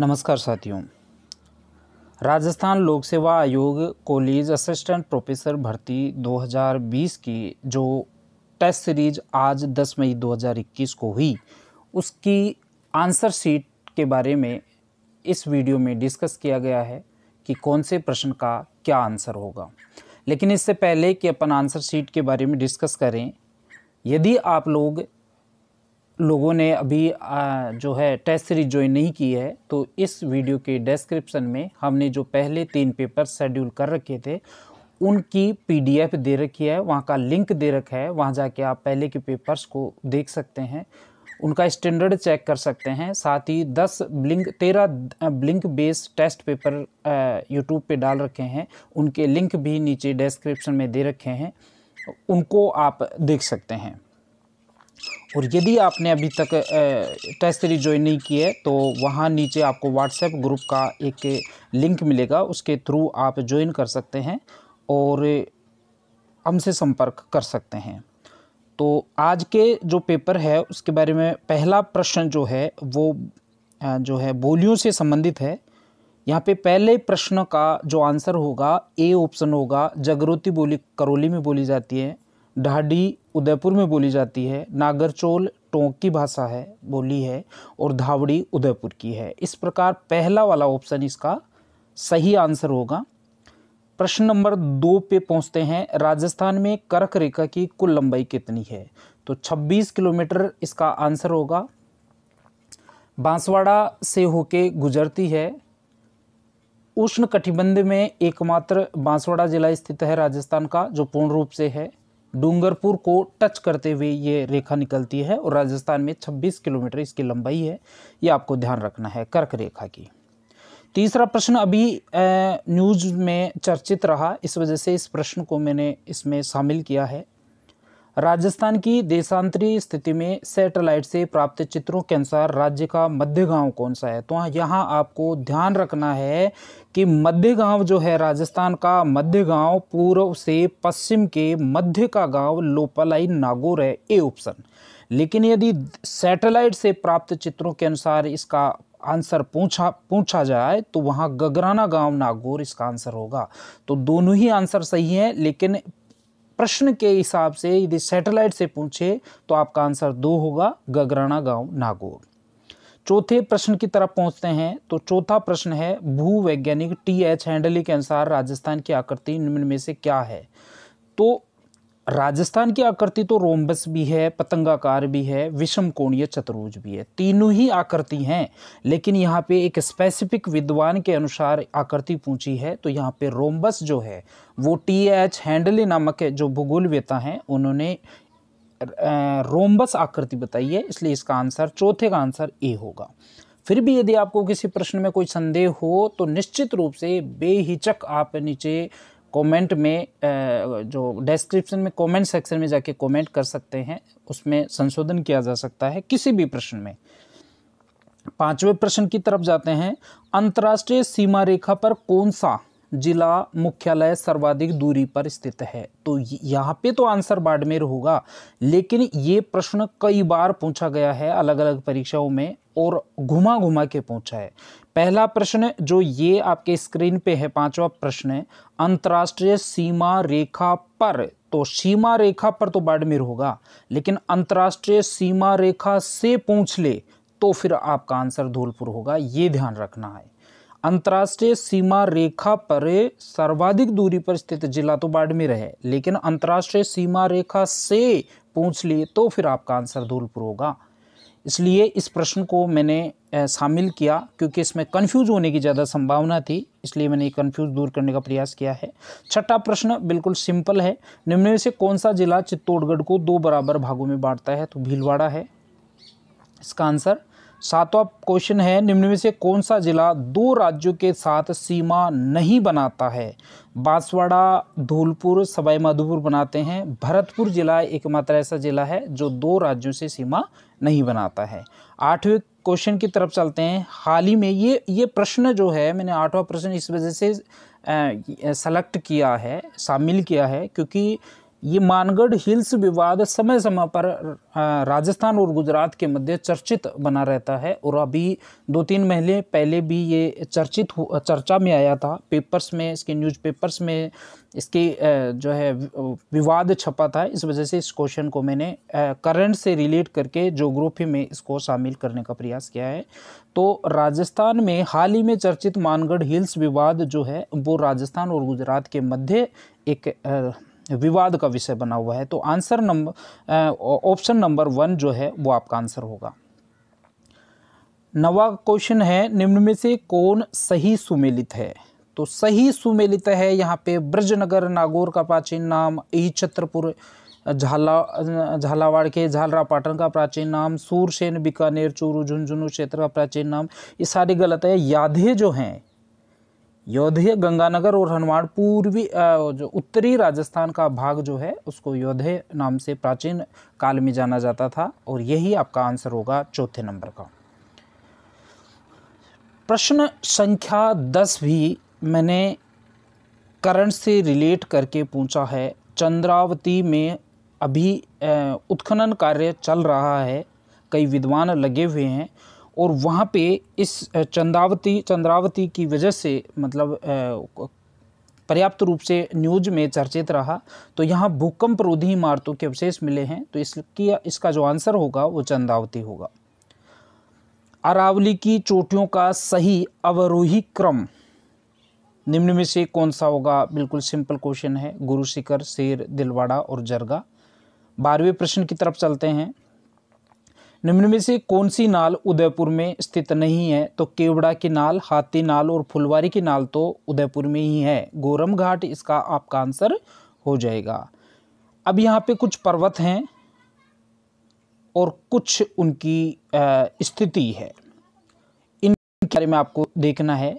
नमस्कार साथियों राजस्थान लोक सेवा आयोग कॉलेज असिस्टेंट प्रोफेसर भर्ती 2020 की जो टेस्ट सीरीज आज 10 मई 2021 को हुई उसकी आंसर शीट के बारे में इस वीडियो में डिस्कस किया गया है कि कौन से प्रश्न का क्या आंसर होगा लेकिन इससे पहले कि अपन आंसर शीट के बारे में डिस्कस करें यदि आप लोग लोगों ने अभी आ, जो है टेस्ट सीरीज ज्वाइन नहीं की है तो इस वीडियो के डिस्क्रिप्शन में हमने जो पहले तीन पेपर शेड्यूल कर रखे थे उनकी पीडीएफ दे रखी है वहाँ का लिंक दे रखा है वहाँ जाके आप पहले के पेपर्स को देख सकते हैं उनका स्टैंडर्ड चेक कर सकते हैं साथ ही दस ब्लिंक तेरह blink base test paper YouTube पे डाल रखे हैं उनके लिंक भी नीचे डिस्क्रिप्शन में दे रखे हैं उनको आप देख सकते हैं और यदि आपने अभी तक टेस्ट सीरीज ज्वाइन नहीं की है तो वहाँ नीचे आपको व्हाट्सएप ग्रुप का एक लिंक मिलेगा उसके थ्रू आप ज्वाइन कर सकते हैं और हमसे संपर्क कर सकते हैं तो आज के जो पेपर है उसके बारे में पहला प्रश्न जो है वो जो है बोलियों से संबंधित है यहाँ पे पहले प्रश्न का जो आंसर होगा ए ऑप्शन होगा जगरोती बोली करौली में बोली जाती है ढाडी उदयपुर में बोली जाती है नागरचोल टोंक की भाषा है बोली है और धावड़ी उदयपुर की है इस प्रकार पहला वाला ऑप्शन इसका सही आंसर होगा प्रश्न नंबर दो पे पहुंचते हैं राजस्थान में कर्क रेखा की कुल लंबाई कितनी है तो 26 किलोमीटर इसका आंसर होगा बांसवाड़ा से होके गुजरती है उष्ण कटिबंध में एकमात्र बांसवाड़ा जिला स्थित है राजस्थान का जो पूर्ण रूप से है डूंगरपुर को टच करते हुए ये रेखा निकलती है और राजस्थान में 26 किलोमीटर इसकी लंबाई है ये आपको ध्यान रखना है कर्क रेखा की तीसरा प्रश्न अभी न्यूज़ में चर्चित रहा इस वजह से इस प्रश्न को मैंने इसमें शामिल किया है राजस्थान की देशांतरी स्थिति में सैटेलाइट से प्राप्त चित्रों के अनुसार राज्य का मध्य गांव कौन सा है तो यहाँ आपको ध्यान रखना है कि मध्य गांव जो है राजस्थान का मध्य गांव पूर्व से पश्चिम के मध्य का गांव लोपालाई नागौर है ए ऑप्शन लेकिन यदि सैटेलाइट से प्राप्त चित्रों के अनुसार इसका आंसर पूछा पूछा जाए तो वहाँ गगराना गांव नागौर इसका आंसर होगा तो दोनों ही आंसर सही है लेकिन प्रश्न के हिसाब से यदि सैटेलाइट से पूछे तो आपका आंसर दो होगा गगराना गांव नागौर चौथे प्रश्न की तरफ पहुंचते हैं तो चौथा प्रश्न है भूवैज्ञानिक टी एच हैंडली के अनुसार राजस्थान की आकृति निम्न में से क्या है तो राजस्थान की आकृति तो रोमबस भी है पतंगाकार भी है विषम कोणीय चतुर्भुज भी है तीनों ही आकृति हैं लेकिन यहाँ पे एक स्पेसिफिक विद्वान के अनुसार आकृति पूछी है तो यहाँ पे रोमबस जो है वो टी एच हैंडले नामक है जो वेता हैं उन्होंने रोमबस आकृति बताई है इसलिए इसका आंसर चौथे का आंसर ए होगा फिर भी यदि आपको किसी प्रश्न में कोई संदेह हो तो निश्चित रूप से बेहिचक आप नीचे कमेंट में जो डिस्क्रिप्शन में कमेंट सेक्शन में जाके कमेंट कर सकते हैं उसमें संशोधन किया जा सकता है किसी भी प्रश्न में पांचवें प्रश्न की तरफ जाते हैं अंतर्राष्ट्रीय सीमा रेखा पर कौन सा जिला मुख्यालय सर्वाधिक दूरी पर स्थित है तो यहाँ पे तो आंसर बाड़मेर होगा लेकिन ये प्रश्न कई बार पूछा गया है अलग अलग परीक्षाओं में और घुमा घुमा के पहुंचा है पहला प्रश्न जो ये आपके स्क्रीन पे है पांचवा प्रश्न है अंतर्राष्ट्रीय सीमा रेखा पर तो सीमा रेखा पर तो बाड़मेर होगा लेकिन अंतर्राष्ट्रीय सीमा रेखा से पूछ ले तो फिर आपका आंसर धौलपुर होगा ये ध्यान रखना है अंतर्राष्ट्रीय सीमा रेखा पर सर्वाधिक दूरी पर स्थित जिला तो बाड़मेर है लेकिन अंतर्राष्ट्रीय सीमा रेखा से पूछ लिए तो फिर आपका आंसर धौलपुर होगा इसलिए इस प्रश्न को मैंने शामिल किया क्योंकि इसमें कन्फ्यूज होने की ज़्यादा संभावना थी इसलिए मैंने ये कन्फ्यूज दूर करने का प्रयास किया है छठा प्रश्न बिल्कुल सिंपल है निम्न में से कौन सा जिला चित्तौड़गढ़ को दो बराबर भागों में बांटता है तो भीलवाड़ा है इसका आंसर सातवां क्वेश्चन है निम्न में से कौन सा जिला दो राज्यों के साथ सीमा नहीं बनाता है बांसवाड़ा धौलपुर सवाईमाधोपुर बनाते हैं भरतपुर जिला एकमात्र ऐसा जिला है जो दो राज्यों से सीमा नहीं बनाता है आठवें क्वेश्चन की तरफ चलते हैं हाल ही में ये ये प्रश्न जो है मैंने आठवां प्रश्न इस वजह से सेलेक्ट किया है शामिल किया है क्योंकि ये मानगढ़ हिल्स विवाद समय समय पर राजस्थान और गुजरात के मध्य चर्चित बना रहता है और अभी दो तीन महीने पहले भी ये चर्चित चर्चा में आया था पेपर्स में इसके न्यूज़पेपर्स में इसके जो है विवाद छपा था इस वजह से इस क्वेश्चन को मैंने करंट से रिलेट करके जोग्राफी में इसको शामिल करने का प्रयास किया है तो राजस्थान में हाल ही में चर्चित मानगढ़ हिल्स विवाद जो है वो राजस्थान और गुजरात के मध्य एक विवाद का विषय बना हुआ है तो answer number option number one जो है वो आपका आंसर होगा नवा क्वेश्चन है निम्न में से कौन सही सुमेलित है तो सही सुमेलित है यहाँ पे ब्रजनगर नागौर का प्राचीन नाम ई छत्रपुर झाला झालावाड़ के झालरा पाटन का प्राचीन नाम सूरसेन बीकानेर चूरू झुंझुनू क्षेत्र का प्राचीन नाम ये सारी गलत है यादें जो हैं योध्य गंगानगर और हनुमान पूर्वी जो उत्तरी राजस्थान का भाग जो है उसको योध्य नाम से प्राचीन काल में जाना जाता था और यही आपका आंसर होगा चौथे नंबर का प्रश्न संख्या दस भी मैंने करंट से रिलेट करके पूछा है चंद्रावती में अभी उत्खनन कार्य चल रहा है कई विद्वान लगे हुए हैं और वहाँ पे इस चंदावती चंद्रावती की वजह से मतलब पर्याप्त रूप से न्यूज में चर्चित रहा तो यहाँ भूकंप रोधी इमारतों के अवशेष मिले हैं तो इसकी इसका जो आंसर होगा वो चंदावती होगा अरावली की चोटियों का सही अवरोही क्रम निम्न में से कौन सा होगा बिल्कुल सिंपल क्वेश्चन है गुरु शिखर शेर दिलवाड़ा और जरगा बारहवें प्रश्न की तरफ चलते हैं निम्न में से कौन सी नाल उदयपुर में स्थित नहीं है तो केवड़ा की नाल हाथी नाल और फुलवारी की नाल तो उदयपुर में ही है गोरम घाट इसका आपका आंसर हो जाएगा अब यहाँ पे कुछ पर्वत हैं और कुछ उनकी स्थिति है इन बारे में आपको देखना है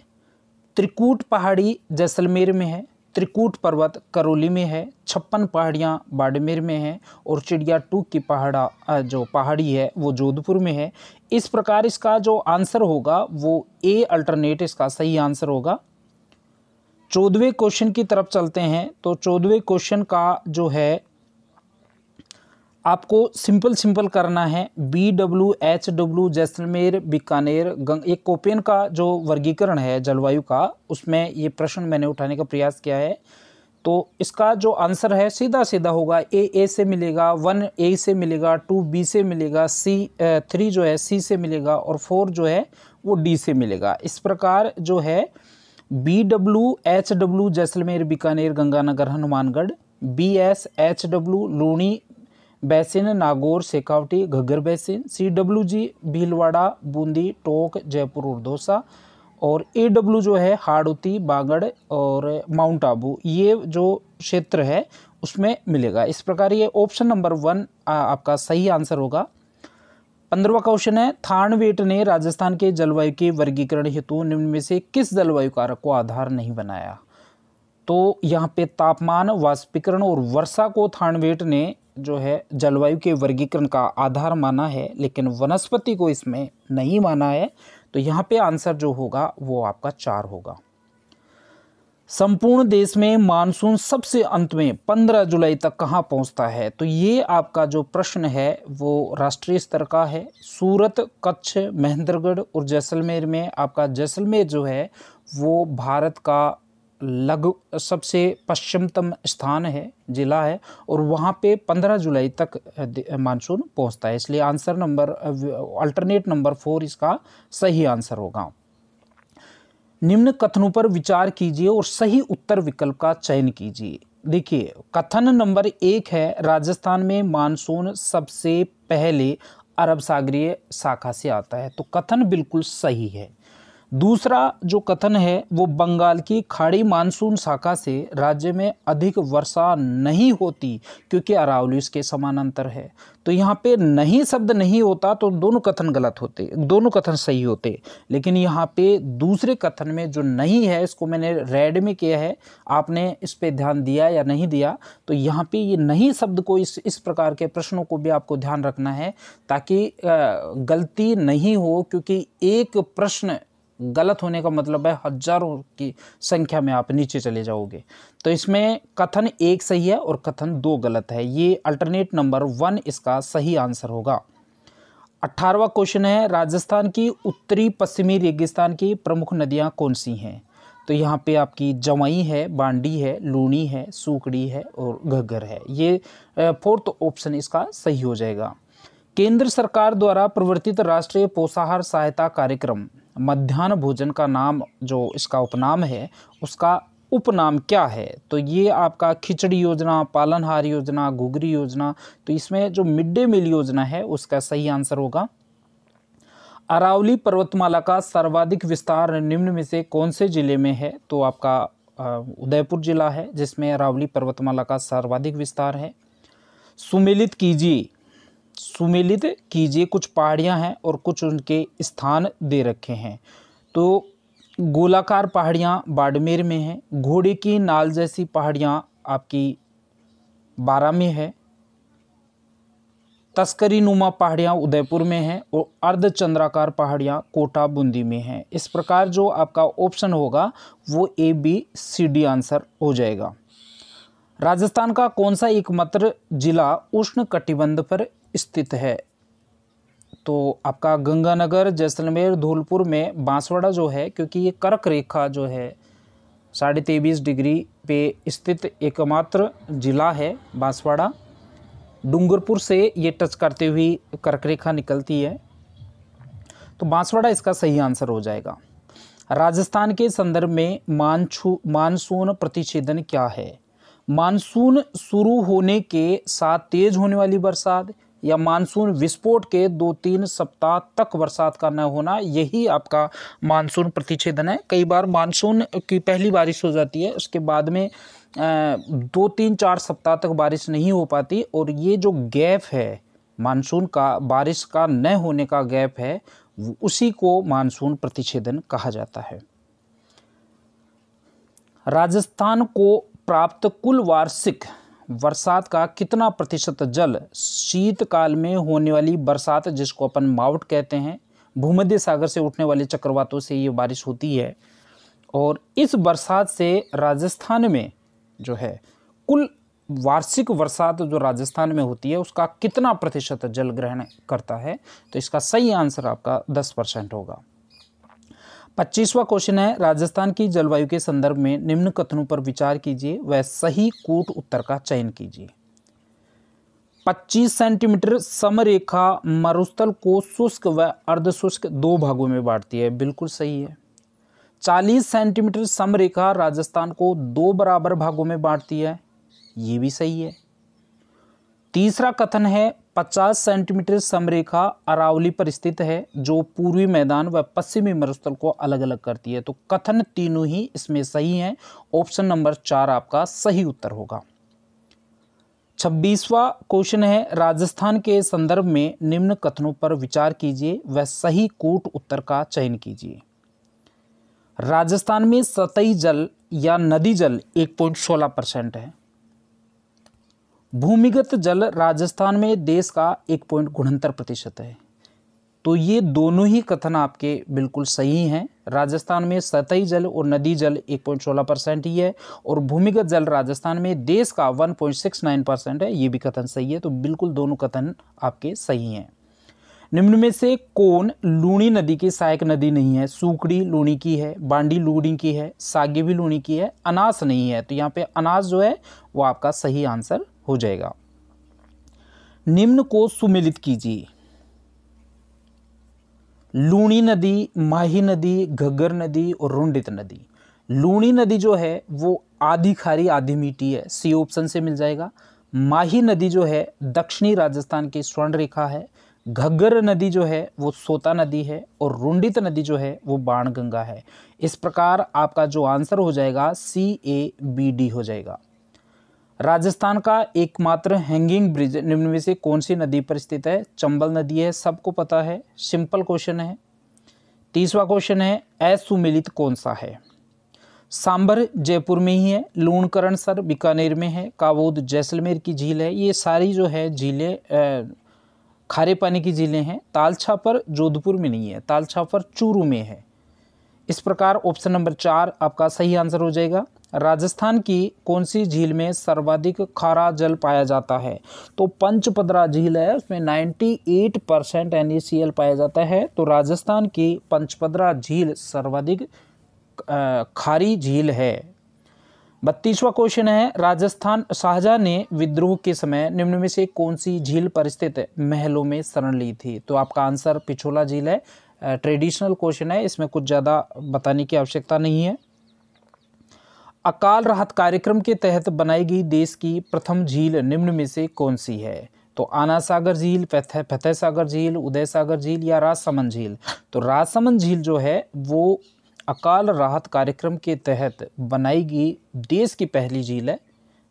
त्रिकूट पहाड़ी जैसलमेर में है त्रिकूट पर्वत करौली में है छप्पन पहाड़ियाँ बाड़मेर में है और चिड़िया टू की पहाड़ा जो पहाड़ी है वो जोधपुर में है इस प्रकार इसका जो आंसर होगा वो ए अल्टरनेट इसका सही आंसर होगा चौदहवें क्वेश्चन की तरफ चलते हैं तो चौदहवें क्वेश्चन का जो है आपको सिंपल सिंपल करना है B W H W Jaisalmer Bikaner गंग एक कोपेन का जो वर्गीकरण है जलवायु का उसमें ये प्रश्न मैंने उठाने का प्रयास किया है तो इसका जो आंसर है सीधा सीधा होगा ए ए से मिलेगा वन ए से मिलेगा टू बी से मिलेगा सी थ्री जो है सी से मिलेगा और फोर जो है वो डी से मिलेगा इस प्रकार जो है B W H W Jaisalmer Bikaner Ganganagar Hanumangarh B S H W Luni basin Nagaur Shekhawati Ghaggar basin C W G Bhilwara Bundi Tonk Jaipur और दौसा और ए डब्ल्यू जो है हाड़ौती बागड़ और माउंट आबू ये जो क्षेत्र है उसमें मिलेगा इस प्रकार ये ऑप्शन नंबर वन आ, आपका सही आंसर होगा पंद्रवा क्वेश्चन है थानवेट ने राजस्थान के जलवायु के वर्गीकरण हेतु निम्न में से किस जलवायु कारक को आधार नहीं बनाया तो यहाँ पे तापमान वाष्पीकरण और वर्षा को थानवेट ने जो है जलवायु के वर्गीकरण का आधार माना है लेकिन वनस्पति को इसमें नहीं माना है तो यहाँ पे आंसर जो होगा वो आपका चार होगा संपूर्ण देश में मानसून सबसे अंत में 15 जुलाई तक कहाँ पहुँचता है तो ये आपका जो प्रश्न है वो राष्ट्रीय स्तर का है सूरत कच्छ महेंद्रगढ़ और जैसलमेर में आपका जैसलमेर जो है वो भारत का लघु सबसे पश्चिमतम स्थान है ज़िला है और वहाँ पे 15 जुलाई तक मानसून पहुँचता है इसलिए answer number alternate number four इसका सही आंसर होगा निम्न कथनों पर विचार कीजिए और सही उत्तर विकल्प का चयन कीजिए देखिए कथन नंबर एक है राजस्थान में मानसून सबसे पहले अरब सागरीय शाखा से आता है तो कथन बिल्कुल सही है दूसरा जो कथन है वो बंगाल की खाड़ी मानसून शाखा से राज्य में अधिक वर्षा नहीं होती क्योंकि अरावली इसके समानांतर है तो यहाँ पे नहीं शब्द नहीं होता तो दोनों कथन गलत होते दोनों कथन सही होते लेकिन यहाँ पे दूसरे कथन में जो नहीं है इसको मैंने रेड में किया है आपने इस पर ध्यान दिया या नहीं दिया तो यहाँ पे ये नहीं शब्द को इस इस प्रकार के प्रश्नों को भी आपको ध्यान रखना है ताकि गलती नहीं हो क्योंकि एक प्रश्न गलत होने का मतलब है हजारों की संख्या में आप नीचे चले जाओगे तो इसमें कथन एक सही है और कथन दो गलत है ये अल्टरनेट नंबर वन इसका सही आंसर होगा अट्ठारवा क्वेश्चन है राजस्थान की उत्तरी पश्चिमी रेगिस्तान की प्रमुख नदियाँ कौन सी हैं तो यहाँ पे आपकी जवाई है बांडी है लूणी है सूकड़ी है और घग्गर है ये फोर्थ ऑप्शन इसका सही हो जाएगा केंद्र सरकार द्वारा प्रवर्तित राष्ट्रीय पोषाहार सहायता कार्यक्रम मध्यान्ह भोजन का नाम जो इसका उपनाम है उसका उपनाम क्या है तो ये आपका खिचड़ी योजना पालनहार योजना घुघरी योजना तो इसमें जो मिड डे मील योजना है उसका सही आंसर होगा अरावली पर्वतमाला का सर्वाधिक विस्तार निम्न में से कौन से ज़िले में है तो आपका उदयपुर ज़िला है जिसमें अरावली पर्वतमाला का सर्वाधिक विस्तार है सुमेलित कीजिए सुमेलित कीजिए कुछ पहाड़ियाँ हैं और कुछ उनके स्थान दे रखे हैं तो गोलाकार पहाड़ियाँ बाड़मेर में हैं घोड़े की नाल जैसी पहाड़ियाँ आपकी बारा में है तस्करी नुमा पहाड़ियाँ उदयपुर में हैं और अर्धचंद्राकार पहाड़ियाँ कोटा बूंदी में हैं इस प्रकार जो आपका ऑप्शन होगा वो A B C D answer हो जाएगा राजस्थान का कौन सा एकमात्र जिला उष्ण कटिबंध पर स्थित है तो आपका गंगानगर जैसलमेर धौलपुर में बांसवाड़ा जो है क्योंकि ये कर्क रेखा जो है साढ़े तेईस डिग्री पे स्थित एकमात्र जिला है बांसवाड़ा डूंगरपुर से ये टच करते हुए कर्क रेखा निकलती है तो बांसवाड़ा इसका सही आंसर हो जाएगा राजस्थान के संदर्भ में मानछू मानसून प्रतिच्छेदन क्या है मानसून शुरू होने के साथ तेज होने वाली बरसात या मानसून विस्फोट के दो तीन सप्ताह तक बरसात का न होना यही आपका मानसून प्रतिच्छेदन है कई बार मानसून की पहली बारिश हो जाती है उसके बाद में दो तीन चार सप्ताह तक बारिश नहीं हो पाती और ये जो गैप है मानसून का बारिश का न होने का गैप है उसी को मानसून प्रतिच्छेदन कहा जाता है राजस्थान को प्राप्त कुल वार्षिक बरसात का कितना प्रतिशत जल शीतकाल में होने वाली बरसात जिसको अपन माउट कहते हैं भूमध्य सागर से उठने वाले चक्रवातों से ये बारिश होती है और इस बरसात से राजस्थान में जो है कुल वार्षिक बरसात जो राजस्थान में होती है उसका कितना प्रतिशत जल ग्रहण करता है तो इसका सही आंसर आपका दस परसेंट होगा पच्चीसवा क्वेश्चन है राजस्थान की जलवायु के संदर्भ में निम्न कथनों पर विचार कीजिए वह सही कूट उत्तर का चयन कीजिए 25 सेंटीमीटर समरेखा मरुस्थल को शुष्क व अर्धशुष्क दो भागों में बांटती है बिल्कुल सही है 40 सेंटीमीटर समरेखा राजस्थान को दो बराबर भागों में बांटती है ये भी सही है तीसरा कथन है 50 सेंटीमीटर समरेखा अरावली पर स्थित है जो पूर्वी मैदान व पश्चिमी मरुस्थल को अलग अलग करती है तो कथन तीनों ही इसमें सही हैं ऑप्शन नंबर चार आपका सही उत्तर होगा छब्बीसवा क्वेश्चन है राजस्थान के संदर्भ में निम्न कथनों पर विचार कीजिए व सही कूट उत्तर का चयन कीजिए राजस्थान में सतही जल या नदी जल एक पॉइंट सोलह परसेंट है भूमिगत जल राजस्थान में देश का एक पॉइंट उनहत्तर प्रतिशत है तो ये दोनों ही कथन आपके बिल्कुल सही हैं राजस्थान में सतही जल और नदी जल एक पॉइंट सोलह परसेंट ही है और भूमिगत जल राजस्थान में देश का one point six nine percent है ये भी कथन सही है तो बिल्कुल दोनों कथन आपके सही हैं निम्न में से कौन लूणी नदी की सहायक नदी नहीं है सूखड़ी लूणी की है बांडी लूणी की है सागे भी लूणी की है अनास नहीं है तो यहाँ पे अनास जो है वो आपका सही आंसर हो जाएगा निम्न को सुमिलित कीजिए लूणी नदी माही नदी घग्गर नदी और रुंडित नदी लूणी नदी जो है वो आधी खारी आधी मीठी है सी ऑप्शन से मिल जाएगा माही नदी जो है दक्षिणी राजस्थान की स्वर्ण रेखा है घग्गर नदी जो है वो सोता नदी है और रुंडित नदी जो है वो बाणगंगा है इस प्रकार आपका जो आंसर हो जाएगा सी ए बी डी हो जाएगा राजस्थान का एकमात्र हैंगिंग ब्रिज निम्न में से कौन सी नदी पर स्थित है चंबल नदी है सबको पता है सिंपल क्वेश्चन है तीसवा क्वेश्चन है असुमिलित कौन सा है सांबर जयपुर में ही है लूणकरण सर बीकानेर में है काबोद जैसलमेर की झील है ये सारी जो है झीलें खारे पानी की झीलें हैं ताल छापर जोधपुर में नहीं है ताल छापर चूरू में है इस प्रकार ऑप्शन नंबर चार आपका सही आंसर हो जाएगा राजस्थान की कौन सी झील में सर्वाधिक खारा जल पाया जाता है तो पंचपदरा झील है उसमें 98 परसेंट एन पाया जाता है तो राजस्थान की पंचपदरा झील सर्वाधिक खारी झील है बत्तीसवा क्वेश्चन है राजस्थान शाहजहाँ ने विद्रोह के समय निम्न में से कौन सी झील पर स्थित महलों में शरण ली थी तो आपका आंसर पिछोला झील है ट्रेडिशनल क्वेश्चन है इसमें कुछ ज़्यादा बताने की आवश्यकता नहीं है अकाल राहत कार्यक्रम के तहत बनाई गई देश की प्रथम झील निम्न में से कौन सी है तो आना सागर झील फतेह सागर झील उदय सागर झील या राजसमंद झील तो राजसमंद झील जो है वो अकाल राहत कार्यक्रम के तहत बनाई गई देश की पहली झील है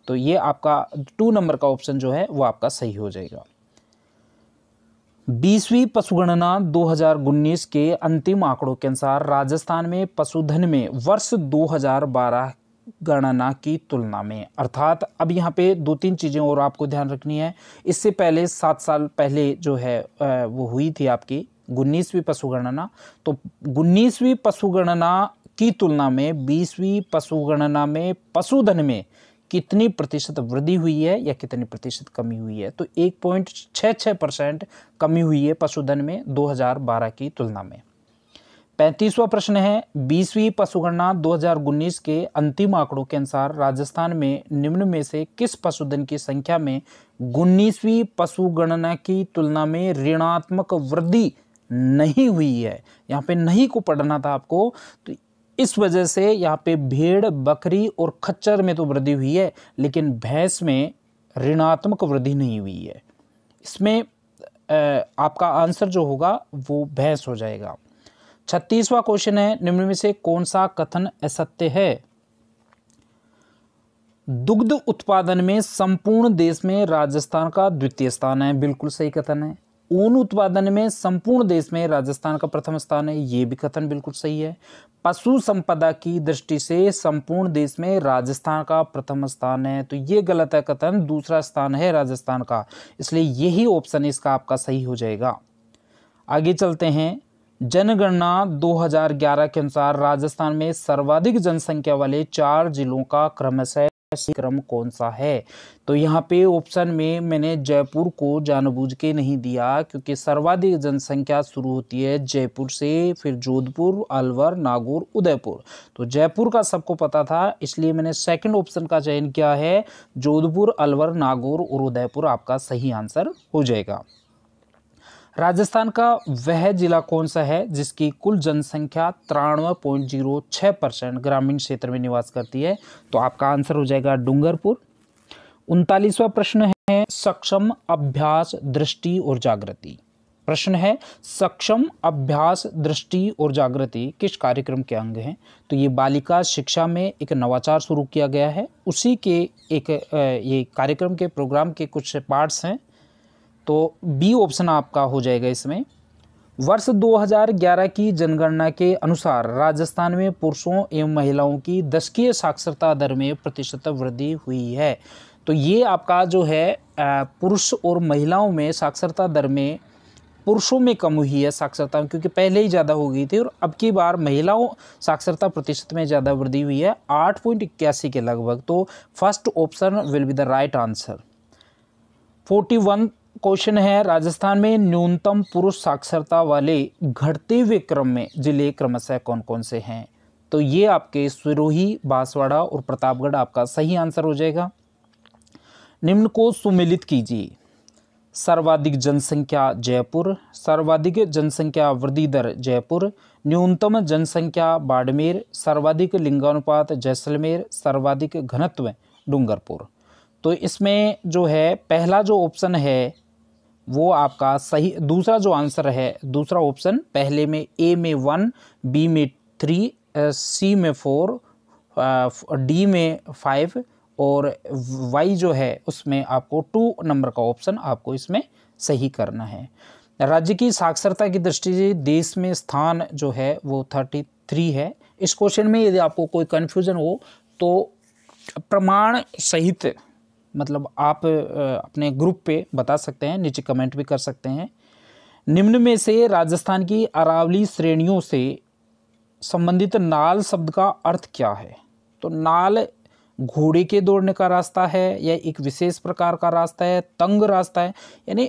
तो ये आपका टू नंबर का ऑप्शन जो है वो आपका सही हो जाएगा बीसवीं पशुगणना 2019 के अंतिम आंकड़ों के अनुसार राजस्थान में पशुधन में वर्ष 2012 गणना की तुलना में अर्थात अब यहाँ पे दो तीन चीज़ें और आपको ध्यान रखनी है इससे पहले सात साल पहले जो है वो हुई थी आपकी उन्नीसवीं पशुगणना तो उन्नीसवीं पशुगणना की तुलना में बीसवीं पशुगणना में पशुधन में कितनी प्रतिशत वृद्धि हुई है या कितनी प्रतिशत कमी हुई है तो एक पॉइंट छः छः परसेंट कमी हुई है पशुधन में 2012 की तुलना में पैंतीसवा प्रश्न है बीसवीं पशुगणना 2019 के अंतिम आंकड़ों के अनुसार राजस्थान में निम्न में से किस पशुधन की संख्या में उन्नीसवीं पशुगणना की तुलना में ऋणात्मक वृद्धि नहीं हुई है यहाँ पे नहीं को पढ़ना था आपको तो इस वजह से यहाँ पे भेड़ बकरी और खच्चर में तो वृद्धि हुई है लेकिन भैंस में ऋणात्मक वृद्धि नहीं हुई है इसमें आपका आंसर जो होगा वो भैंस हो जाएगा छत्तीसवा क्वेश्चन है निम्न में से कौन सा कथन असत्य है दुग्ध उत्पादन में संपूर्ण देश में राजस्थान का द्वितीय स्थान है बिल्कुल सही कथन है ऊन उत्पादन में संपूर्ण देश में राजस्थान का प्रथम स्थान है ये भी कथन बिल्कुल सही है पशु संपदा की दृष्टि से संपूर्ण देश में राजस्थान का प्रथम स्थान है तो ये गलत है कथन दूसरा स्थान है राजस्थान का इसलिए यही ऑप्शन इसका आपका सही हो जाएगा आगे चलते हैं जनगणना 2011 के अनुसार राजस्थान में सर्वाधिक जनसंख्या वाले चार जिलों का क्रमशः क्रम कौन सा है तो यहाँ पे ऑप्शन में मैंने जयपुर को जानबूझ के नहीं दिया क्योंकि सर्वाधिक जनसंख्या शुरू होती है जयपुर से फिर जोधपुर अलवर नागौर उदयपुर तो जयपुर का सबको पता था इसलिए मैंने सेकंड ऑप्शन का चयन किया है जोधपुर अलवर नागौर और उदयपुर आपका सही आंसर हो जाएगा राजस्थान का वह जिला कौन सा है जिसकी कुल जनसंख्या तिरानवे पॉइंट जीरो छः परसेंट ग्रामीण क्षेत्र में निवास करती है तो आपका आंसर हो जाएगा डूंगरपुर उनतालीसवा प्रश्न है सक्षम अभ्यास दृष्टि और जागृति प्रश्न है सक्षम अभ्यास दृष्टि और जागृति किस कार्यक्रम के अंग हैं तो ये बालिका शिक्षा में एक नवाचार शुरू किया गया है उसी के एक ये कार्यक्रम के प्रोग्राम के कुछ पार्ट्स हैं तो बी ऑप्शन आपका हो जाएगा इसमें वर्ष 2011 की जनगणना के अनुसार राजस्थान में पुरुषों एवं महिलाओं की दशकीय साक्षरता दर में प्रतिशत वृद्धि हुई है तो ये आपका जो है पुरुष और महिलाओं में साक्षरता दर में पुरुषों में कम हुई है साक्षरता क्योंकि पहले ही ज़्यादा हो गई थी और अब की बार महिलाओं साक्षरता प्रतिशत में ज़्यादा वृद्धि हुई है आठ पॉइंट इक्यासी के लगभग तो first option will be the right answer forty one question है राजस्थान में न्यूनतम पुरुष साक्षरता वाले घटते हुए क्रम में जिले क्रमशः कौन कौन से हैं तो ये आपके सिरोही बांसवाड़ा और प्रतापगढ़ आपका सही आंसर हो जाएगा निम्न को सुमिलित कीजिए सर्वाधिक जनसंख्या जयपुर सर्वाधिक जनसंख्या वृद्धि दर जयपुर न्यूनतम जनसंख्या बाड़मेर सर्वाधिक लिंगानुपात जैसलमेर सर्वाधिक घनत्व डूंगरपुर तो इसमें जो है पहला जो ऑप्शन है वो आपका सही दूसरा जो आंसर है दूसरा ऑप्शन पहले में ए में वन बी में थ्री सी में फोर डी में फाइव और वाई जो है उसमें आपको टू नंबर का ऑप्शन आपको इसमें सही करना है राज्य की साक्षरता की दृष्टि से देश में स्थान जो है वो थर्टी थ्री है इस क्वेश्चन में यदि आपको कोई कन्फ्यूज़न हो तो प्रमाण सहित मतलब आप अपने ग्रुप पे बता सकते हैं नीचे कमेंट भी कर सकते हैं निम्न में से राजस्थान की अरावली श्रेणियों से संबंधित नाल शब्द का अर्थ क्या है तो नाल घोड़े के दौड़ने का रास्ता है या एक विशेष प्रकार का रास्ता है तंग रास्ता है यानी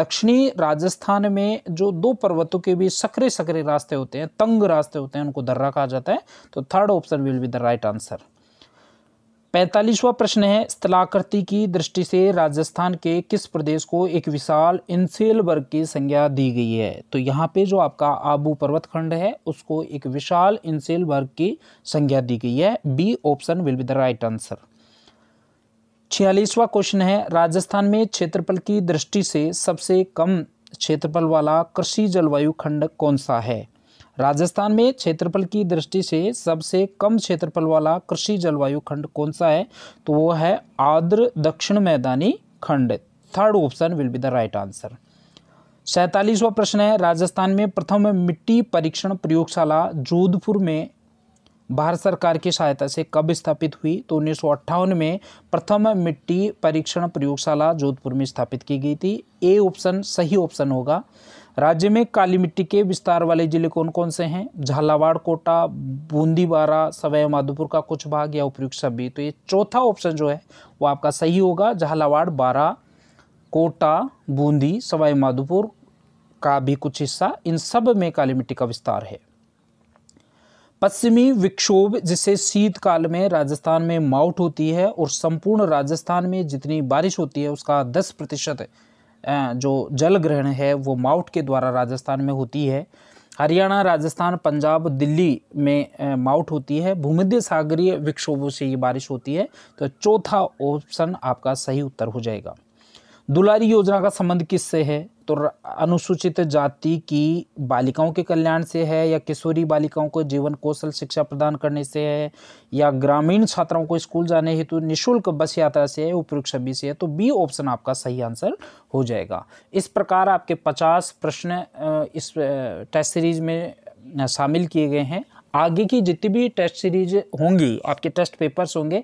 दक्षिणी राजस्थान में जो दो पर्वतों के बीच सकरे सकरे रास्ते होते हैं तंग रास्ते होते हैं उनको दर्रा कहा जाता है तो third option will be the right answer पैंतालीसवा प्रश्न है स्थलाकृति की दृष्टि से राजस्थान के किस प्रदेश को एक विशाल इंसेल वर्ग की संज्ञा दी गई है तो यहाँ पे जो आपका आबू पर्वत खंड है उसको एक विशाल इंसेल वर्ग की संज्ञा दी गई है B option will be the right answer छियालीसवा क्वेश्चन है राजस्थान में क्षेत्रफल की दृष्टि से सबसे कम क्षेत्रफल वाला कृषि जलवायु खंड कौन सा है राजस्थान में क्षेत्रफल की दृष्टि से सबसे कम क्षेत्रफल वाला कृषि जलवायु खंड कौन सा है तो वो है आर्द्र दक्षिण मैदानी खंड third option will be the right answer सैतालीसवा प्रश्न है राजस्थान में प्रथम मिट्टी परीक्षण प्रयोगशाला जोधपुर में भारत सरकार की सहायता से कब स्थापित हुई तो उन्नीस में प्रथम मिट्टी परीक्षण प्रयोगशाला जोधपुर में स्थापित की गई थी ए ऑप्शन सही ऑप्शन होगा राज्य में काली मिट्टी के विस्तार वाले जिले कौन कौन से हैं झालावाड़ कोटा बूंदीबारा बारा माधोपुर का कुछ भाग या उपयुक्त सभी तो ये चौथा ऑप्शन जो है वो आपका सही होगा झालावाड़ बारा कोटा बूंदी सवाईमाधोपुर माधोपुर का भी कुछ हिस्सा इन सब में काली मिट्टी का विस्तार है पश्चिमी विक्षोभ जिसे शीतकाल में राजस्थान में माउट होती है और संपूर्ण राजस्थान में जितनी बारिश होती है उसका दस प्रतिशत जो जल ग्रहण है वो माउट के द्वारा राजस्थान में होती है हरियाणा राजस्थान पंजाब दिल्ली में माउट होती है भूमध्य सागरीय विक्षोभों से ये बारिश होती है तो चौथा ऑप्शन आपका सही उत्तर हो जाएगा दुलारी योजना का संबंध किससे है तो अनुसूचित जाति की बालिकाओं के कल्याण से है या किशोरी बालिकाओं को जीवन कौशल शिक्षा प्रदान करने से है या ग्रामीण छात्राओं को स्कूल जाने हेतु तो निशुल्क बस यात्रा से है उपयुक्त सभी से है तो बी ऑप्शन आपका सही आंसर हो जाएगा इस प्रकार आपके पचास प्रश्न इस टेस्ट सीरीज में शामिल किए गए हैं आगे की जितनी भी टेस्ट सीरीज होंगी आपके टेस्ट पेपर्स होंगे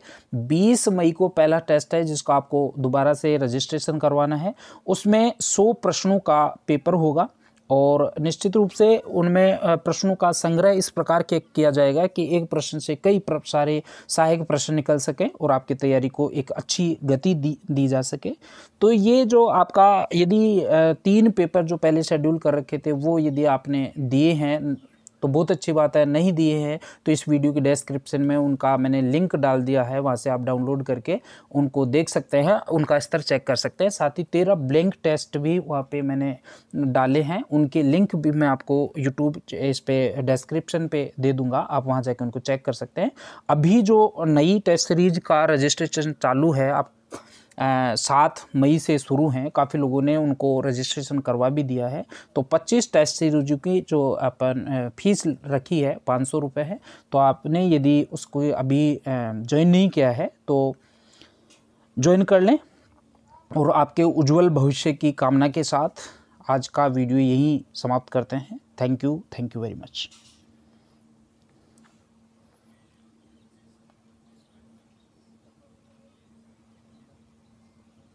20 मई को पहला टेस्ट है जिसको आपको दोबारा से रजिस्ट्रेशन करवाना है उसमें 100 प्रश्नों का पेपर होगा और निश्चित रूप से उनमें प्रश्नों का संग्रह इस प्रकार के किया जाएगा कि एक प्रश्न से कई सारे सहायक प्रश्न निकल सकें और आपकी तैयारी को एक अच्छी गति दी दी जा सके तो ये जो आपका यदि तीन पेपर जो पहले शेड्यूल कर रखे थे वो यदि आपने दिए हैं तो बहुत अच्छी बात है नहीं दिए हैं तो इस वीडियो के डिस्क्रिप्शन में उनका मैंने लिंक डाल दिया है वहाँ से आप डाउनलोड करके उनको देख सकते हैं उनका स्तर चेक कर सकते हैं साथ ही तेरह ब्लैंक टेस्ट भी वहाँ पर मैंने डाले हैं उनके लिंक भी मैं आपको यूट्यूब इस पर डिस्क्रिप्शन पर दे दूँगा आप वहाँ जाकर उनको चेक कर सकते हैं अभी जो नई टेस्ट सीरीज का रजिस्ट्रेशन चालू है आप सात मई से शुरू हैं काफ़ी लोगों ने उनको रजिस्ट्रेशन करवा भी दिया है तो पच्चीस टेस्ट सीरीज की जो अपन फीस रखी है पाँच सौ रुपये है तो आपने यदि उसको अभी ज्वाइन नहीं किया है तो ज्वाइन कर लें और आपके उज्जवल भविष्य की कामना के साथ आज का वीडियो यहीं समाप्त करते हैं thank you thank you very much